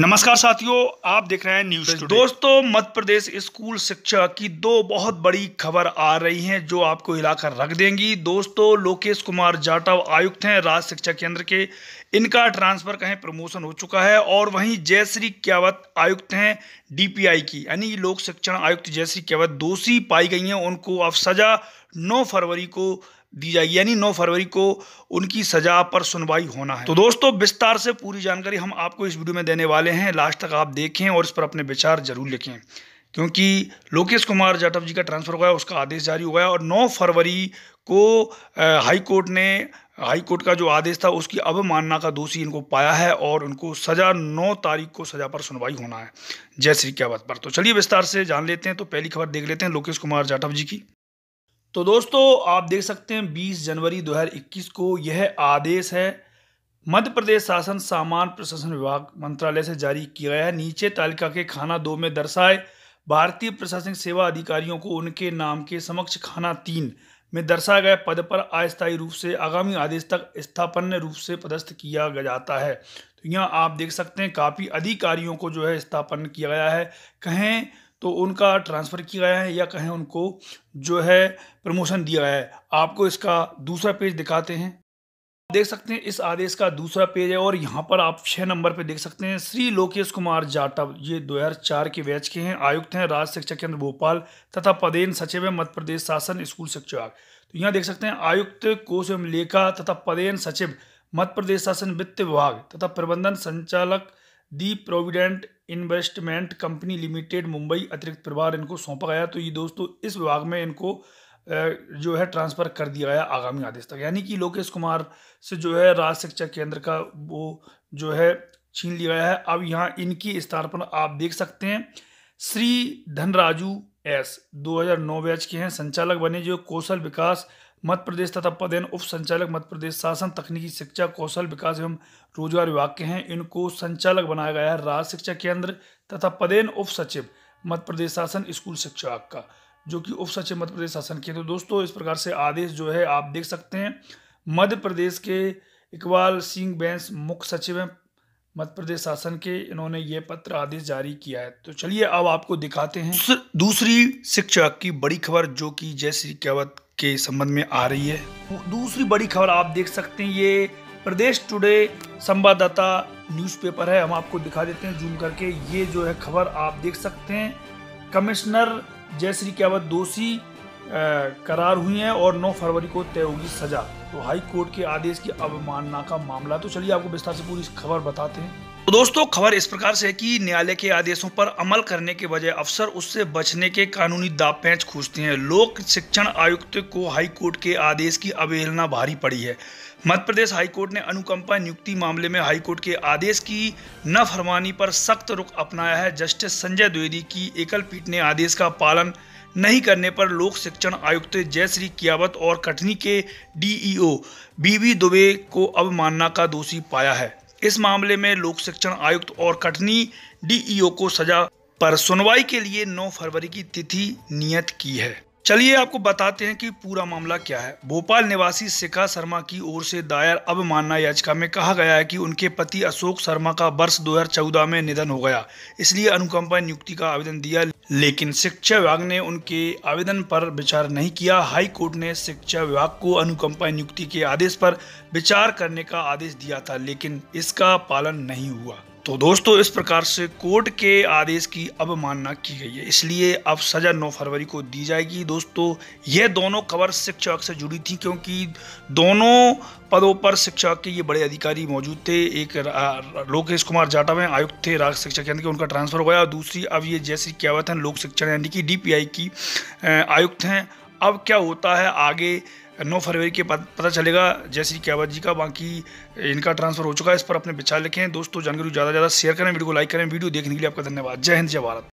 नमस्कार साथियों आप देख रहे हैं न्यूज तो दोस्तों मध्य प्रदेश स्कूल शिक्षा की दो बहुत बड़ी खबर आ रही हैं जो आपको हिलाकर रख देंगी दोस्तों लोकेश कुमार जाटव आयुक्त हैं राज्य शिक्षा केंद्र के इनका ट्रांसफर कहें प्रमोशन हो चुका है और वहीं जयश्री क्यावत आयुक्त हैं डीपीआई की यानी लोक शिक्षण आयुक्त जयश्री क्यावत दोषी पाई गई हैं उनको अब सजा नौ फरवरी को दी जाएगी यानी 9 फरवरी को उनकी सजा पर सुनवाई होना है तो दोस्तों विस्तार से पूरी जानकारी हम आपको इस वीडियो में देने वाले हैं लास्ट तक आप देखें और इस पर अपने विचार जरूर लिखें क्योंकि लोकेश कुमार जाटव जी का ट्रांसफ़र हुआ है उसका आदेश जारी हुआ है और 9 फरवरी को हाईकोर्ट ने हाई कोर्ट का जो आदेश था उसकी अवमानना का दोषी इनको पाया है और उनको सज़ा 9 तारीख को सज़ा पर सुनवाई होना है जय श्री क्या बात पर तो चलिए विस्तार से जान लेते हैं तो पहली खबर देख लेते हैं लोकेश कुमार जाटव जी की तो दोस्तों आप देख सकते हैं 20 जनवरी 2021 को यह आदेश है मध्य प्रदेश शासन सामान प्रशासन विभाग मंत्रालय से जारी किया गया है नीचे तालिका के खाना दो में दर्शाए भारतीय प्रशासनिक सेवा अधिकारियों को उनके नाम के समक्ष खाना तीन में दर्शाए गए पद पर अस्थायी रूप से आगामी आदेश तक स्थापन्य रूप से पदस्थ किया जाता है तो यहाँ आप देख सकते हैं काफ़ी अधिकारियों को जो है स्थापन किया गया है कहें तो उनका ट्रांसफ़र किया गया है या कहें उनको जो है प्रमोशन दिया गया है आपको इसका दूसरा पेज दिखाते हैं देख सकते हैं इस आदेश का दूसरा पेज है और यहाँ पर आप छः नंबर पर देख सकते हैं श्री लोकेश कुमार जाटव ये 2004 के बैच के हैं आयुक्त हैं राज्य शिक्षा केंद्र भोपाल तथा पदेन सचिव है मध्य प्रदेश शासन स्कूल शिक्षा विभाग तो यहाँ देख सकते हैं आयुक्त कोष एवं लेखा तथा पदेन सचिव मध्य प्रदेश शासन वित्त विभाग तथा प्रबंधन संचालक the provident investment company limited Mumbai अतिरिक्त प्रभार इनको सौंपा गया तो ये दोस्तों इस विभाग में इनको जो है ट्रांसफ़र कर दिया गया आगामी आदेश तक यानी कि लोकेश कुमार से जो है राज्य शिक्षा केंद्र का वो जो है छीन लिया गया है अब यहाँ इनकी स्थान पर आप देख सकते हैं श्री धनराजू एस 2009 बैच के हैं संचालक बने जो कौशल विकास मध्य प्रदेश तथा पदेन उप संचालक मध्य प्रदेश शासन तकनीकी शिक्षा कौशल विकास एवं रोजगार विभाग के हैं इनको संचालक बनाया गया है राज्य शिक्षा केंद्र तथा पदेन उप सचिव मध्य प्रदेश शासन स्कूल शिक्षा विभाग का जो कि उप सचिव मध्य प्रदेश शासन केंद्र तो दोस्तों इस प्रकार से आदेश जो है आप देख सकते हैं मध्य प्रदेश के इकबाल सिंह बैंस मुख्य सचिव हैं मध्य प्रदेश शासन के इन्होंने ये पत्र आदेश जारी किया है तो चलिए अब आपको दिखाते हैं दूसरी शिक्षा की बड़ी खबर जो कि जय श्री कैवत के संबंध में आ रही है दूसरी बड़ी खबर आप देख सकते हैं ये प्रदेश टुडे संवाददाता न्यूज़पेपर है हम आपको दिखा देते हैं जूम करके ये जो है खबर आप देख सकते हैं कमिश्नर जय श्री कैवत दोषी करार हुई है और 9 फरवरी को तय होगी सजा तो हाई कोर्ट के आदेश की अवमानना का मामला तो चलिए आपको विस्तार से पूरी खबर बताते हैं तो दोस्तों खबर इस प्रकार से है कि न्यायालय के आदेशों पर अमल करने के बजाय अफसर उससे बचने के कानूनी दापेंच खोजते हैं लोक शिक्षण आयुक्त को हाईकोर्ट के आदेश की अवहेलना भारी पड़ी है मध्य प्रदेश हाईकोर्ट ने अनुकंपा नियुक्ति मामले में हाईकोर्ट के आदेश की न फरमानी पर सख्त रुख अपनाया है जस्टिस संजय द्विवेदी की एकल पीठ ने आदेश का पालन नहीं करने पर लोक शिक्षण आयुक्त जयश्री कियावत और कटनी के डीईओ बीवी दुबे को अवमानना का दोषी पाया है इस मामले में लोक शिक्षण आयुक्त और कटनी डीईओ को सजा पर सुनवाई के लिए 9 फरवरी की तिथि नियत की है चलिए आपको बताते हैं कि पूरा मामला क्या है भोपाल निवासी शिखा शर्मा की ओर से दायर अब मानना याचिका में कहा गया है कि उनके पति अशोक शर्मा का वर्ष 2014 में निधन हो गया इसलिए अनुकंपा नियुक्ति का आवेदन दिया लेकिन शिक्षा विभाग ने उनके आवेदन पर विचार नहीं किया हाई कोर्ट ने शिक्षा विभाग को अनुकंपा नियुक्ति के आदेश पर विचार करने का आदेश दिया था लेकिन इसका पालन नहीं हुआ तो दोस्तों इस प्रकार से कोर्ट के आदेश की अब मानना की गई है इसलिए अब सज़ा 9 फरवरी को दी जाएगी दोस्तों यह दोनों खबर शिक्षक से जुड़ी थी क्योंकि दोनों पदों पर शिक्षक के ये बड़े अधिकारी मौजूद थे एक लोकेश कुमार जाटव हैं आयुक्त थे राज्य शिक्षा केंद्र के उनका ट्रांसफर हो गया और दूसरी अब ये जैसी क्यावत हैं लोक शिक्षण यानी कि डी की आयुक्त हैं अब क्या होता है आगे नौ फरवरी के बाद पता चलेगा जैसी क्यावत जी का बाकी इनका ट्रांसफर हो चुका है इस पर अपने विचार लिखें दोस्तों जानकारी ज़्यादा ज़्यादा शेयर करें वीडियो को लाइक करें वीडियो देखने के लिए आपका धन्यवाद जय हिंद जय भारत